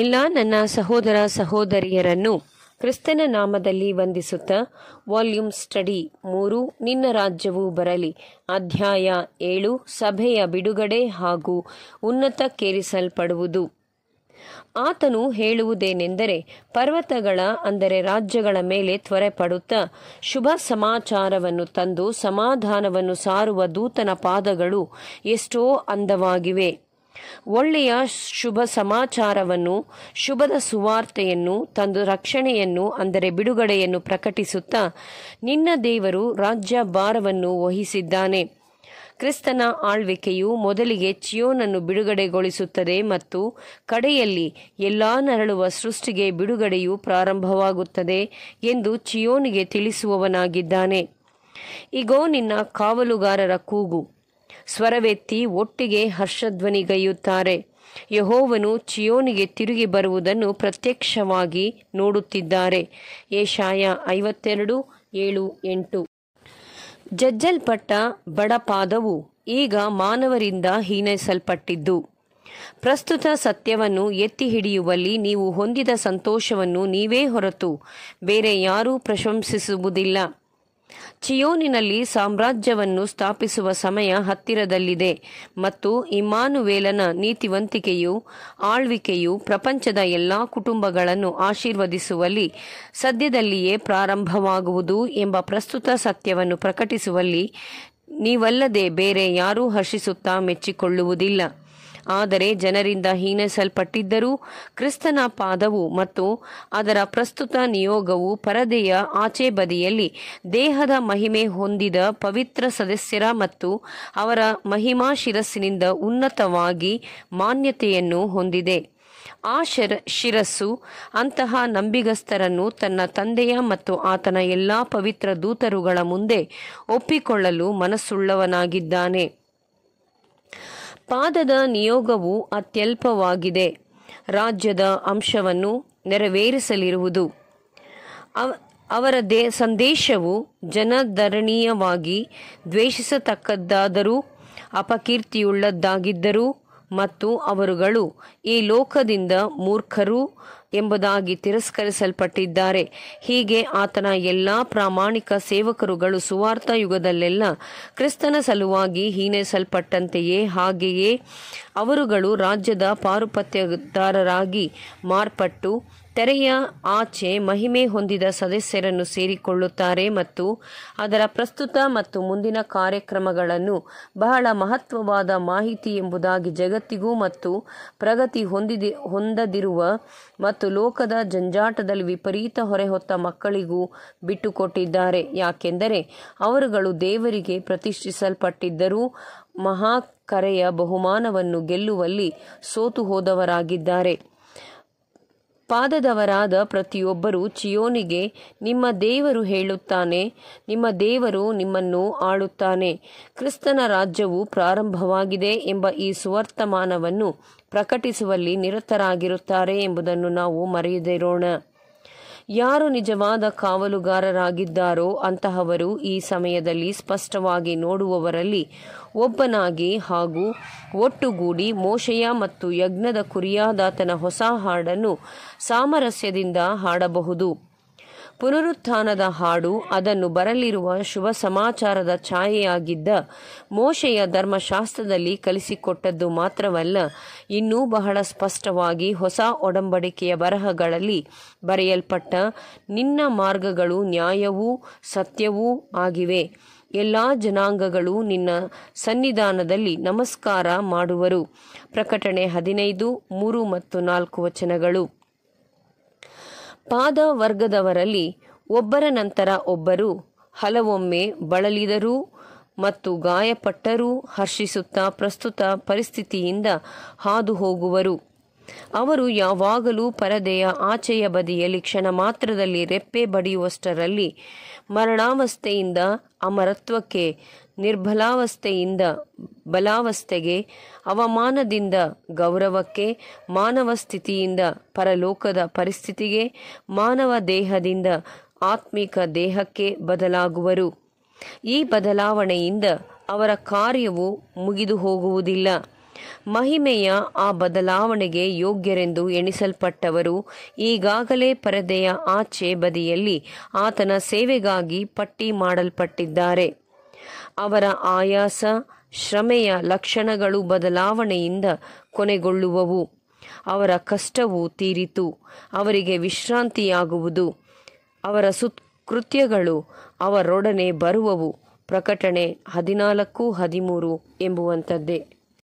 ಎಲ್ಲ ನನ್ನ ಸಹೋದರ ಸಹೋದರಿಯರನ್ನು ಕ್ರಿಸ್ತನ ನಾಮದಲ್ಲಿ ವಂದಿಸುತ್ತಾ ವಾಲ್ಯೂಮ್ ಸ್ಟಡಿ ಮೂರು ನಿನ್ನ ರಾಜ್ಯವು ಬರಲಿ ಅಧ್ಯಾಯ ಏಳು ಸಭೆಯ ಬಿಡುಗಡೆ ಹಾಗೂ ಉನ್ನತಕ್ಕೇರಿಸಲ್ಪಡುವುದು ಆತನು ಹೇಳುವುದೇನೆಂದರೆ ಪರ್ವತಗಳ ಅಂದರೆ ರಾಜ್ಯಗಳ ಮೇಲೆ ತ್ವರೆ ಪಡುತ್ತಾ ಶುಭ ಸಮಾಚಾರವನ್ನು ತಂದು ಸಮಾಧಾನವನ್ನು ಸಾರುವ ದೂತನ ಪಾದಗಳು ಎಷ್ಟೋ ಅಂದವಾಗಿವೆ ಒಳ್ಳೆಯ ಶುಭ ಸಮಾಚಾರವನ್ನು ಶುಭದ ಸುವಾರ್ತೆಯನ್ನು ತಂದು ರಕ್ಷಣೆಯನ್ನು ಅಂದರೆ ಬಿಡುಗಡೆಯನ್ನು ಪ್ರಕಟಿಸುತ್ತಾ ನಿನ್ನ ದೇವರು ರಾಜ್ಯ ಭಾರವನ್ನು ವಹಿಸಿದ್ದಾನೆ ಕ್ರಿಸ್ತನ ಆಳ್ವಿಕೆಯು ಮೊದಲಿಗೆ ಚಿಯೋನನ್ನು ಬಿಡುಗಡೆಗೊಳಿಸುತ್ತದೆ ಮತ್ತು ಕಡೆಯಲ್ಲಿ ಎಲ್ಲ ನರಳುವ ಸೃಷ್ಟಿಗೆ ಬಿಡುಗಡೆಯು ಪ್ರಾರಂಭವಾಗುತ್ತದೆ ಎಂದು ಚಿಯೋನಿಗೆ ತಿಳಿಸುವವನಾಗಿದ್ದಾನೆ ಇಗೋ ನಿನ್ನ ಕಾವಲುಗಾರರ ಕೂಗು ಸ್ವರವೆತ್ತಿ ಒಟ್ಟಿಗೆ ಹರ್ಷಧ್ವನಿಗೈಯುತ್ತಾರೆ ಯಹೋವನು ಚಿಯೋನಿಗೆ ತಿರುಗಿ ಬರುವುದನ್ನು ಪ್ರತ್ಯಕ್ಷವಾಗಿ ನೋಡುತ್ತಿದ್ದಾರೆ ಏಷಾಯ ಐವತ್ತೆರಡು ಏಳು ಎಂಟು ಜಜ್ಜಲ್ಪಟ್ಟ ಬಡಪಾದವು ಈಗ ಮಾನವರಿಂದ ಹೀನೈಸಲ್ಪಟ್ಟಿದ್ದು ಪ್ರಸ್ತುತ ಸತ್ಯವನ್ನು ಎತ್ತಿ ಹಿಡಿಯುವಲ್ಲಿ ನೀವು ಹೊಂದಿದ ಸಂತೋಷವನ್ನು ನೀವೇ ಹೊರತು ಬೇರೆ ಯಾರೂ ಪ್ರಶಂಸಿಸುವುದಿಲ್ಲ ಚಿಯೋನಿನಲ್ಲಿ ಸಾಮ್ರಾಜ್ಯವನ್ನು ಸ್ಥಾಪಿಸುವ ಸಮಯ ಹತ್ತಿರದಲ್ಲಿದೆ ಮತ್ತು ಇಮಾನುವೇಲನ ನೀತಿವಂತಿಕೆಯು ಆಳ್ವಿಕೆಯು ಪ್ರಪಂಚದ ಎಲ್ಲಾ ಕುಟುಂಬಗಳನ್ನು ಆಶೀರ್ವದಿಸುವಲ್ಲಿ ಸದ್ಯದಲ್ಲಿಯೇ ಪ್ರಾರಂಭವಾಗುವುದು ಎಂಬ ಪ್ರಸ್ತುತ ಸತ್ಯವನ್ನು ಪ್ರಕಟಿಸುವಲ್ಲಿ ನೀವಲ್ಲದೆ ಬೇರೆ ಯಾರೂ ಹರ್ಷಿಸುತ್ತಾ ಮೆಚ್ಚಿಕೊಳ್ಳುವುದಿಲ್ಲ ಆದರೆ ಜನರಿಂದ ಹೀನಸಲ್ಪಟ್ಟಿದ್ದರೂ ಕ್ರಿಸ್ತನ ಪಾದವು ಮತ್ತು ಅದರ ಪ್ರಸ್ತುತ ನಿಯೋಗವು ಪರದೆಯ ಆಚೆ ಬದಿಯಲ್ಲಿ ದೇಹದ ಮಹಿಮೆ ಹೊಂದಿದ ಪವಿತ್ರ ಸದಸ್ಯರ ಮತ್ತು ಅವರ ಮಹಿಮಾ ಶಿರಸ್ಸಿನಿಂದ ಉನ್ನತವಾಗಿ ಮಾನ್ಯತೆಯನ್ನು ಹೊಂದಿದೆ ಆ ಶಿರ ಶಿರಸ್ಸು ಅಂತಹ ನಂಬಿಗಸ್ತರನ್ನು ತನ್ನ ತಂದೆಯ ಮತ್ತು ಆತನ ಎಲ್ಲ ಪವಿತ್ರ ದೂತರುಗಳ ಮುಂದೆ ಒಪ್ಪಿಕೊಳ್ಳಲು ಮನಸ್ಸುಳ್ಳವನಾಗಿದ್ದಾನೆ ಪಾದದ ನಿಯೋಗವು ಅತ್ಯಲ್ಪವಾಗಿದೆ ರಾಜ್ಯದ ಅಂಶವನ್ನು ನೆರವೇರಿಸಲಿರುವುದು ಅವರ ದೇ ಸಂದೇಶವು ಜನಧರಣೀಯವಾಗಿ ದ್ವೇಷಿಸತಕ್ಕದ್ದಾದರೂ ಅಪಕೀರ್ತಿಯುಳ್ಳದ್ದಾಗಿದ್ದರೂ ಮತ್ತು ಅವರುಗಳು ಈ ಲೋಕದಿಂದ ಮೂರ್ಖರು ಎಂಬುದಾಗಿ ತಿರಸ್ಕರಿಸಲ್ಪಟ್ಟಿದ್ದಾರೆ ಹೀಗೆ ಆತನ ಎಲ್ಲಾ ಪ್ರಾಮಾಣಿಕ ಸೇವಕರುಗಳು ಸುವಾರ್ಥ ಯುಗದಲ್ಲೆಲ್ಲ ಕ್ರಿಸ್ತನ ಸಲುವಾಗಿ ಹೀನೈಸಲ್ಪಟ್ಟಂತೆಯೇ ಹಾಗೆಯೇ ಅವರುಗಳು ರಾಜ್ಯದ ಪಾರುಪತ್ಯದಾರರಾಗಿ ಮಾರ್ಪಟ್ಟು ತೆರೆಯ ಆಚೆ ಮಹಿಮೆ ಹೊಂದಿದ ಸದಸ್ಯರನ್ನು ಸೇರಿಕೊಳ್ಳುತ್ತಾರೆ ಮತ್ತು ಅದರ ಪ್ರಸ್ತುತ ಮತ್ತು ಮುಂದಿನ ಕಾರ್ಯಕ್ರಮಗಳನ್ನು ಬಹಳ ಮಹತ್ವವಾದ ಮಾಹಿತಿ ಎಂಬುದಾಗಿ ಜಗತ್ತಿಗೂ ಮತ್ತು ಪ್ರಗತಿ ಹೊಂದಿದೆ ಹೊಂದದಿರುವ ಮತ್ತು ಲೋಕದ ಜಂಜಾಟದಲ್ಲಿ ವಿಪರೀತ ಹೊರೆಹೊತ್ತ ಮಕ್ಕಳಿಗೂ ಬಿಟ್ಟುಕೊಟ್ಟಿದ್ದಾರೆ ಯಾಕೆಂದರೆ ಅವರುಗಳು ದೇವರಿಗೆ ಪ್ರತಿಷ್ಠಿಸಲ್ಪಟ್ಟಿದ್ದರೂ ಮಹಾ ಕರೆಯ ಬಹುಮಾನವನ್ನು ಗೆಲ್ಲುವಲ್ಲಿ ಸೋತು ಹೋದವರಾಗಿದ್ದಾರೆ ಪಾದದವರಾದ ಪ್ರತಿಯೊಬ್ಬರೂ ಚಿಯೋನಿಗೆ ನಿಮ್ಮ ದೇವರು ಹೇಳುತ್ತಾನೆ ನಿಮ್ಮ ದೇವರು ನಿಮ್ಮನ್ನು ಆಳುತ್ತಾನೆ ಕ್ರಿಸ್ತನ ರಾಜ್ಯವು ಪ್ರಾರಂಭವಾಗಿದೆ ಎಂಬ ಈ ಸುವರ್ತಮಾನವನ್ನು ಪ್ರಕಟಿಸುವಲ್ಲಿ ನಿರತರಾಗಿರುತ್ತಾರೆ ಎಂಬುದನ್ನು ನಾವು ಮರೆಯದಿರೋಣ ಯಾರು ನಿಜವಾದ ಕಾವಲುಗಾರರಾಗಿದ್ದಾರೋ ಅಂತಹವರು ಈ ಸಮಯದಲ್ಲಿ ಸ್ಪಷ್ಟವಾಗಿ ನೋಡುವವರಲ್ಲಿ ಒಬ್ಬನಾಗಿ ಹಾಗೂ ಒಟ್ಟುಗೂಡಿ ಮೋಶೆಯ ಮತ್ತು ಯಜ್ಞದ ಕುರಿಯಾದಾತನ ಹೊಸ ಹಾಡನ್ನು ಸಾಮರಸ್ಯದಿಂದ ಹಾಡಬಹುದು ಪುನರುತ್ಥಾನದ ಹಾಡು ಅದನ್ನು ಬರಲಿರುವ ಶುಭ ಸಮಾಚಾರದ ಛಾಯೆಯಾಗಿದ್ದ ಮೋಶೆಯ ಧರ್ಮಶಾಸ್ತ್ರದಲ್ಲಿ ಕಲಿಸಿಕೊಟ್ಟದ್ದು ಮಾತ್ರವಲ್ಲ ಇನ್ನೂ ಬಹಳ ಸ್ಪಷ್ಟವಾಗಿ ಹೊಸ ಒಡಂಬಡಿಕೆಯ ಬರಹಗಳಲ್ಲಿ ಬರೆಯಲ್ಪಟ್ಟ ನಿನ್ನ ಮಾರ್ಗಗಳು ನ್ಯಾಯವೂ ಸತ್ಯವೂ ಆಗಿವೆ ಎಲ್ಲ ಜನಾಂಗಗಳು ನಿನ್ನ ಸನ್ನಿಧಾನದಲ್ಲಿ ನಮಸ್ಕಾರ ಮಾಡುವರು ಪ್ರಕಟಣೆ ಹದಿನೈದು ಮೂರು ಮತ್ತು ನಾಲ್ಕು ವಚನಗಳು ಪಾದ ವರ್ಗದವರಲ್ಲಿ ಒಬ್ಬರ ನಂತರ ಒಬ್ಬರು ಹಲವೊಮ್ಮೆ ಬಳಲಿದರೂ ಮತ್ತು ಗಾಯಪಟ್ಟರೂ ಹರ್ಷಿಸುತ್ತಾ ಪ್ರಸ್ತುತ ಪರಿಸ್ಥಿತಿಯಿಂದ ಹಾದು ಹೋಗುವರು ಅವರು ಯಾವಾಗಲೂ ಪರದೆಯ ಆಚೆಯ ಬದಿಯಲ್ಲಿ ಕ್ಷಣ ಮಾತ್ರದಲ್ಲಿ ರೆಪ್ಪೆ ಬಡಿಯುವಷ್ಟರಲ್ಲಿ ಮರಣಾವಸ್ಥೆಯಿಂದ ಅಮರತ್ವಕ್ಕೆ ನಿರ್ಬಲಾವಸ್ಥೆಯಿಂದ ಬಲಾವಸ್ಥೆಗೆ ಅವಮಾನದಿಂದ ಗೌರವಕ್ಕೆ ಮಾನವ ಸ್ಥಿತಿಯಿಂದ ಪರಲೋಕದ ಪರಿಸ್ಥಿತಿಗೆ ಮಾನವ ದೇಹದಿಂದ ಆತ್ಮಿಕ ದೇಹಕ್ಕೆ ಬದಲಾಗುವರು ಈ ಬದಲಾವಣೆಯಿಂದ ಅವರ ಕಾರ್ಯವು ಮುಗಿದು ಹೋಗುವುದಿಲ್ಲ ಮಹಿಮೆಯ ಆ ಬದಲಾವಣೆಗೆ ಯೋಗ್ಯರೆಂದು ಎಣಿಸಲ್ಪಟ್ಟವರು ಈಗಾಗಲೇ ಪರದೆಯ ಆಚೆ ಬದಿಯಲ್ಲಿ ಆತನ ಸೇವೆಗಾಗಿ ಪಟ್ಟಿ ಮಾಡಲ್ಪಟ್ಟಿದ್ದಾರೆ ಅವರ ಆಯಾಸ ಶ್ರಮೆಯ ಲಕ್ಷಣಗಳು ಬದಲಾವಣೆಯಿಂದ ಕೊನೆಗೊಳ್ಳುವವು ಅವರ ಕಷ್ಟವು ತೀರಿತು ಅವರಿಗೆ ವಿಶ್ರಾಂತಿಯಾಗುವುದು ಅವರ ಸುತ್ಕೃತ್ಯಗಳು ಅವರೊಡನೆ ಬರುವವು ಪ್ರಕಟಣೆ ಹದಿನಾಲ್ಕು ಹದಿಮೂರು ಎಂಬುವಂಥದ್ದೇ